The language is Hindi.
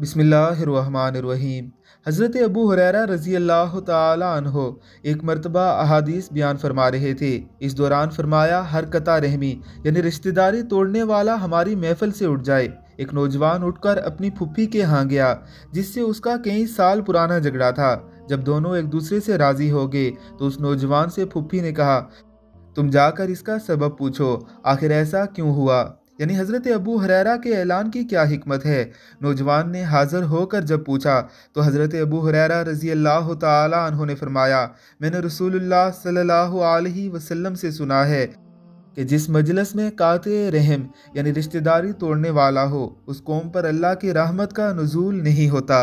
बिसमीम हज़रत अबू हुरैरा रज़ी अल्लाह तहो एक मरतबा अहादीस बयान फरमा रहे थे इस दौरान फरमाया हर कता रहमी यानी रिश्तेदारी तोड़ने वाला हमारी महफल से उठ जाए एक नौजवान उठकर अपनी फुप्पी के हाँ गया जिससे उसका कई साल पुराना झगड़ा था जब दोनों एक दूसरे से राज़ी हो गए तो उस नौजवान से फुप्पी ने कहा तुम जाकर इसका सबब पूछो आखिर ऐसा क्यों हुआ यानी हज़रत अबू हरारा के ऐलान की क्या हमत है नौजवान ने हाज़िर होकर जब पूछा तो हज़रत अबू हरारा रज़ी अल्लाह तहों ने फरमाया मैंने रसूल सल्ला वसम से सुना है कि जिस मजलस में कात रहम यानी रिश्तेदारी तोड़ने वाला हो उस कौम पर अल्लाह की रहमत का नजूल नहीं होता